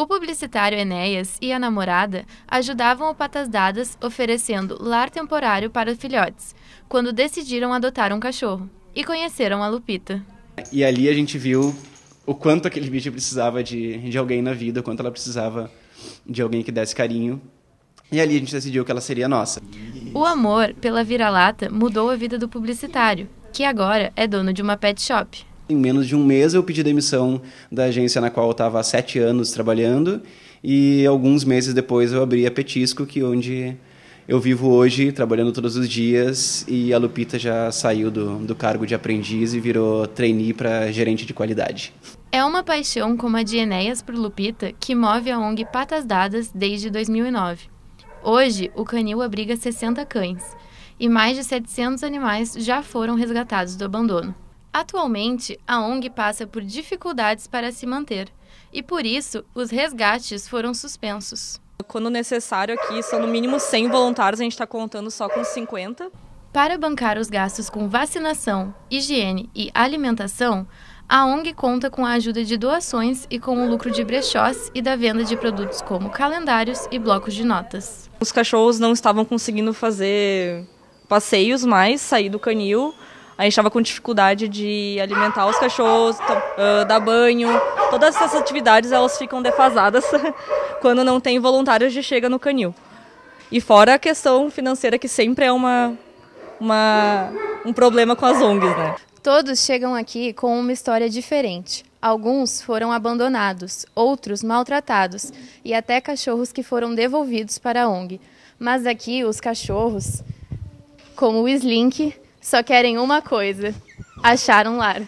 O publicitário Enéas e a namorada ajudavam o Patas Dadas oferecendo lar temporário para filhotes, quando decidiram adotar um cachorro e conheceram a Lupita. E ali a gente viu o quanto aquele bicho precisava de, de alguém na vida, o quanto ela precisava de alguém que desse carinho. E ali a gente decidiu que ela seria nossa. O amor pela vira-lata mudou a vida do publicitário, que agora é dono de uma pet shop. Em menos de um mês eu pedi demissão da agência na qual eu estava há sete anos trabalhando e alguns meses depois eu abri a Petisco, que é onde eu vivo hoje, trabalhando todos os dias, e a Lupita já saiu do, do cargo de aprendiz e virou trainee para gerente de qualidade. É uma paixão como a de Enéas por Lupita que move a ONG Patas Dadas desde 2009. Hoje, o canil abriga 60 cães e mais de 700 animais já foram resgatados do abandono. Atualmente, a ONG passa por dificuldades para se manter e, por isso, os resgates foram suspensos. Quando necessário, aqui são no mínimo 100 voluntários, a gente está contando só com 50. Para bancar os gastos com vacinação, higiene e alimentação, a ONG conta com a ajuda de doações e com o lucro de brechós e da venda de produtos como calendários e blocos de notas. Os cachorros não estavam conseguindo fazer passeios mais, sair do canil, a gente estava com dificuldade de alimentar os cachorros, uh, dar banho. Todas essas atividades elas ficam defasadas quando não tem voluntários de chega no canil. E fora a questão financeira que sempre é uma, uma um problema com as ONGs, né? Todos chegam aqui com uma história diferente. Alguns foram abandonados, outros maltratados e até cachorros que foram devolvidos para a ONG. Mas aqui os cachorros, como o Slink, só querem uma coisa: achar um lar.